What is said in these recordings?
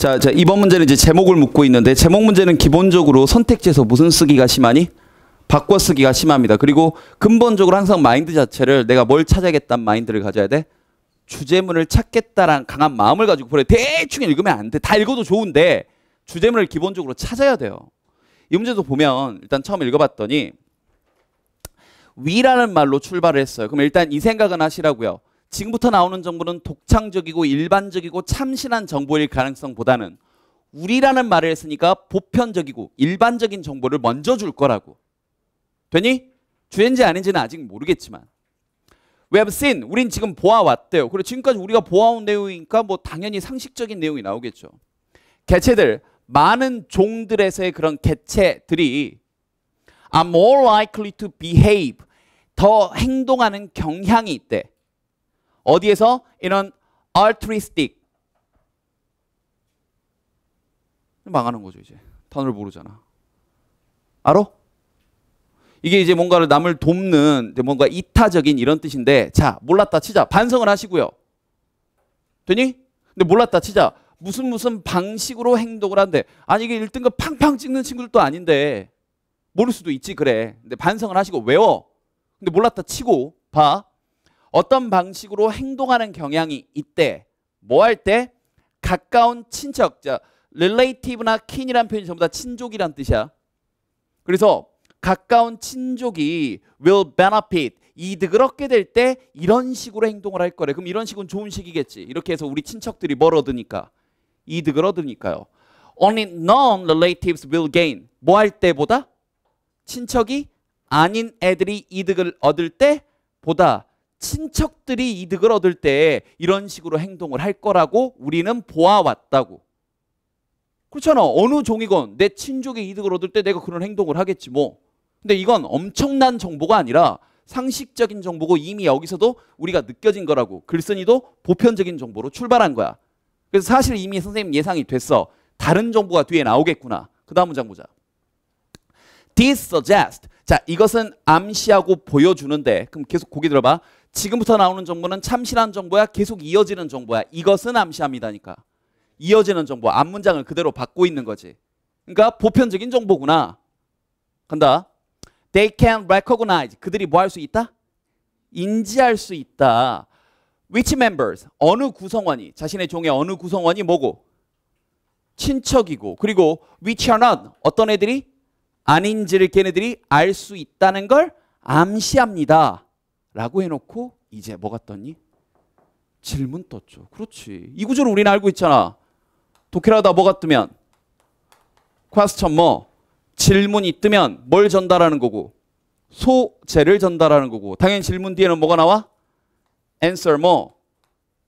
자, 자, 이번 문제는 이제 제목을 묻고 있는데 제목 문제는 기본적으로 선택지에서 무슨 쓰기가 심하니? 바꿔 쓰기가 심합니다. 그리고 근본적으로 항상 마인드 자체를 내가 뭘 찾아야겠다는 마인드를 가져야 돼. 주제문을 찾겠다는 강한 마음을 가지고 그래 대충 읽으면 안 돼. 다 읽어도 좋은데 주제문을 기본적으로 찾아야 돼요. 이 문제도 보면 일단 처음 읽어봤더니 위라는 말로 출발을 했어요. 그럼 일단 이 생각은 하시라고요. 지금부터 나오는 정보는 독창적이고 일반적이고 참신한 정보일 가능성보다는 우리라는 말을 했으니까 보편적이고 일반적인 정보를 먼저 줄 거라고. 되니? 주인지 아닌지는 아직 모르겠지만. We have seen. 우린 지금 보아왔대요. 그리고 지금까지 우리가 보아온 내용이니까 뭐 당연히 상식적인 내용이 나오겠죠. 개체들, 많은 종들에서의 그런 개체들이 are more likely to behave. 더 행동하는 경향이 있대. 어디에서 이런 altruistic 망하는 거죠 이제 단어를 모르잖아 알아? 이게 이제 뭔가를 남을 돕는 뭔가 이타적인 이런 뜻인데 자 몰랐다 치자 반성을 하시고요 되니? 근데 몰랐다 치자 무슨 무슨 방식으로 행동을 한대 아니 이게 1등급 팡팡 찍는 친구들도 아닌데 모를 수도 있지 그래 근데 반성을 하시고 외워 근데 몰랐다 치고 봐 어떤 방식으로 행동하는 경향이 있대. 뭐 할 때? 가까운 친척, 자, relative나 kin이란 표현이 전부 다 친족이란 뜻이야. 그래서 가까운 친족이 will benefit, 이득을 얻게 될 때 이런 식으로 행동을 할 거래. 그럼 이런 식은 좋은 식이겠지. 이렇게 해서 우리 친척들이 뭘 얻으니까? 이득을 얻으니까요. Only non-relatives will gain. 뭐 할 때보다? 친척이 아닌 애들이 이득을 얻을 때보다 친척들이 이득을 얻을 때 이런 식으로 행동을 할 거라고 우리는 보아왔다고. 그렇잖아. 어느 종이건 내 친족의 이득을 얻을 때 내가 그런 행동을 하겠지 뭐. 근데 이건 엄청난 정보가 아니라 상식적인 정보고 이미 여기서도 우리가 느껴진 거라고. 글쓴이도 보편적인 정보로 출발한 거야. 그래서 사실 이미 선생님 예상이 됐어. 다른 정보가 뒤에 나오겠구나. 그 다음 문장 보자. This suggest. 자, 이것은 암시하고 보여주는데. 그럼 계속 고개 들어봐. 지금부터 나오는 정보는 참신한 정보야 계속 이어지는 정보야 이것은 암시합니다니까 이어지는 정보 앞문장을 그대로 받고 있는 거지 그러니까 보편적인 정보구나 간다 They can recognize 그들이 뭐 할 수 있다? 인지할 수 있다 Which members 어느 구성원이 자신의 종의 어느 구성원이 뭐고 친척이고 그리고 which are not 어떤 애들이 아닌지를 걔네들이 알 수 있다는 걸 암시합니다 라고 해놓고 이제 뭐 갔더니 질문 떴죠. 그렇지. 이 구조를 우리는 알고 있잖아. 독해라다 뭐가 뜨면 퀘스천 뭐 질문이 뜨면 뭘 전달하는 거고 소재를 전달하는 거고 당연히 질문 뒤에는 뭐가 나와? answer 뭐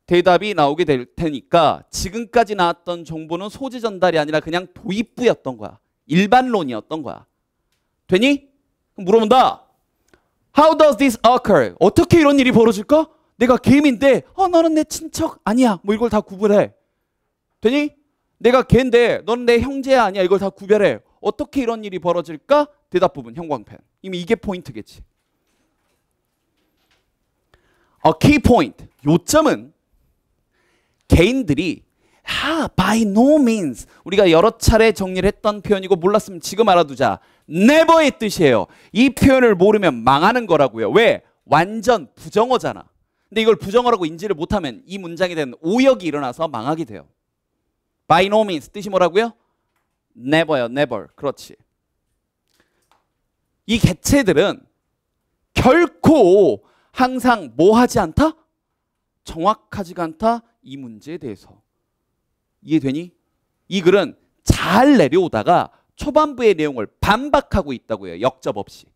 대답이 나오게 될 테니까 지금까지 나왔던 정보는 소재 전달이 아니라 그냥 도입부였던 거야. 일반론이었던 거야. 되니? 물어본다. How does this occur? 어떻게 이런 일이 벌어질까? 내가 개인인데 어 아, 너는 내 친척 아니야. 뭐 이걸 다구별해 되니? 내가 개인데 너는 내 형제야 아니야. 이걸 다 구별해. 어떻게 이런 일이 벌어질까? 대답 부분 형광펜. 이미 이게 포인트겠지. A key point. 요점은 개인들이 하, by no means. 우리가 여러 차례 정리를 했던 표현이고 몰랐으면 지금 알아두자. never의 뜻이에요. 이 표현을 모르면 망하는 거라고요. 왜? 완전 부정어잖아. 근데 이걸 부정어라고 인지를 못하면 이 문장에 대한 오역이 일어나서 망하게 돼요. by no means 뜻이 뭐라고요? never요, never. 그렇지. 이 개체들은 결코 항상 뭐 하지 않다? 정확하지가 않다 이 문제에 대해서 이해되니? 이 글은 잘 내려오다가 초반부의 내용을 반박하고 있다고요. 역접 없이.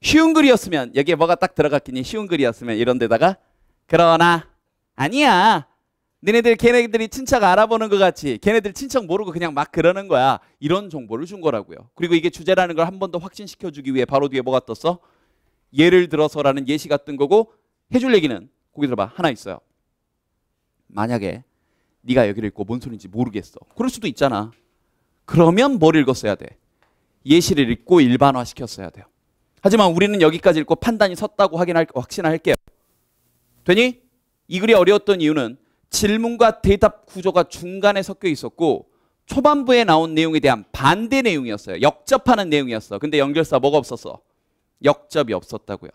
쉬운 글이었으면 여기에 뭐가 딱 들어갔겠니? 쉬운 글이었으면 이런 데다가 그러나 아니야. 니네들 걔네들이 친척 알아보는 것 같이 걔네들 친척 모르고 그냥 막 그러는 거야. 이런 정보를 준 거라고요. 그리고 이게 주제라는 걸 한 번 더 확신시켜 주기 위해 바로 뒤에 뭐가 떴어? 예를 들어서라는 예시가 뜬 거고 해줄 얘기는 거기 들어봐. 하나 있어요. 만약에 네가 여기를 읽고 뭔 소린지 모르겠어. 그럴 수도 있잖아. 그러면 뭘 읽었어야 돼? 예시를 읽고 일반화 시켰어야 돼요. 하지만 우리는 여기까지 읽고 판단이 섰다고 확인할, 확신할게요. 되니? 이 글이 어려웠던 이유는 질문과 대답 구조가 중간에 섞여 있었고 초반부에 나온 내용에 대한 반대 내용이었어요. 역접하는 내용이었어. 근데 연결사 뭐가 없었어? 역접이 없었다고요.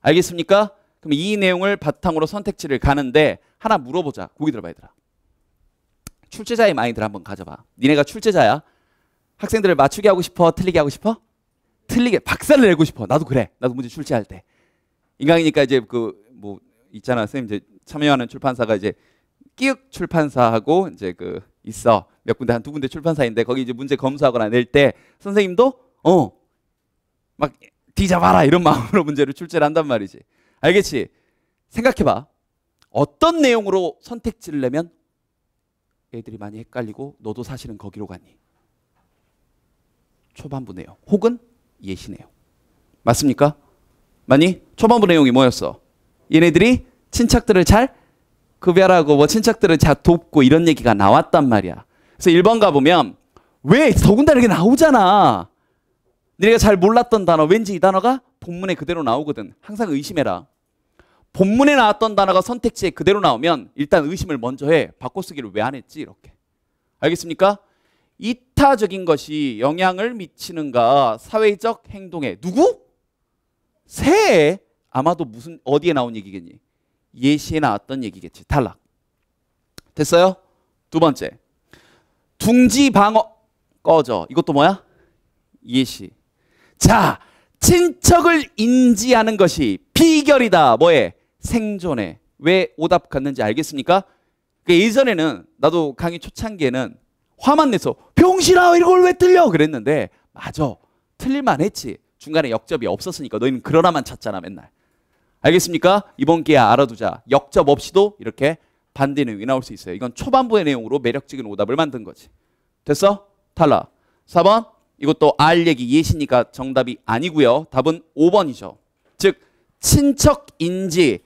알겠습니까? 그럼 이 내용을 바탕으로 선택지를 가는데 하나 물어보자. 고기 들어봐 야 되라. 출제자의 마인드를 한번 가져봐. 니네가 출제자야. 학생들을 맞추게 하고 싶어? 틀리게 하고 싶어? 틀리게 박살을 내고 싶어. 나도 그래. 나도 문제 출제할 때. 인강이니까 이제 그 뭐 있잖아. 선생님 이제 참여하는 출판사가 이제 끼륵 출판사하고 이제 그 있어. 몇 군데 한 두 군데 출판사인데 거기 이제 문제 검수하거나 낼 때 선생님도 어막 뒤잡아라 이런 마음으로 문제를 출제를 한단 말이지. 알겠지? 생각해 봐. 어떤 내용으로 선택지를 내면 애들이 많이 헷갈리고 너도 사실은 거기로 가니. 초반부 내용 혹은 예시 내용. 맞습니까? 많이 초반부 내용이 뭐였어? 얘네들이 친척들을 잘 급여라고 뭐 친척들을 잘 돕고 이런 얘기가 나왔단 말이야. 그래서 1번 가보면 왜 더군다나 이게 렇 나오잖아. 네가 잘 몰랐던 단어 왠지 이 단어가 본문에 그대로 나오거든. 항상 의심해라. 본문에 나왔던 단어가 선택지에 그대로 나오면 일단 의심을 먼저 해. 바꿔쓰기를 왜 안 했지? 이렇게. 알겠습니까? 이타적인 것이 영향을 미치는가 사회적 행동에 누구? 새에 아마도 무슨 어디에 나온 얘기겠니? 예시에 나왔던 얘기겠지. 탈락. 됐어요? 두 번째. 둥지 방어 꺼져. 이것도 뭐야? 예시. 자, 친척을 인지하는 것이 비결이다. 뭐에? 생존에 왜 오답 갔는지 알겠습니까? 그 예전에는 나도 강의 초창기에는 화만 내서 병신아 이걸 왜 틀려 그랬는데 맞아 틀릴만 했지 중간에 역접이 없었으니까 너희는 그러나만 찾잖아 맨날 알겠습니까? 이번 기회에 알아두자 역접 없이도 이렇게 반대 내용이 나올 수 있어요 이건 초반부의 내용으로 매력적인 오답을 만든 거지 됐어? 탈락 4번 이것도 알 얘기 예시니까 정답이 아니고요 답은 5번이죠 즉 친척인지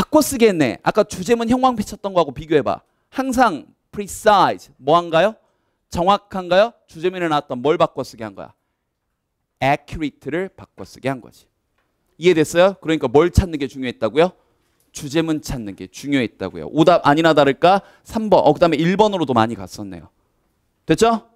바꿔 쓰겠네. 아까 주제문 형광 비쳤던 거하고 비교해봐. 항상 precise 뭐한가요? 정확한가요? 주제문에 나왔던 뭘 바꿔 쓰게 한 거야? accurate를 바꿔 쓰게 한 거지. 이해됐어요? 그러니까 뭘 찾는 게 중요했다고요? 주제문 찾는 게 중요했다고요. 오답 아니나 다를까 3번. 어, 그다음에 1번으로도 많이 갔었네요. 됐죠?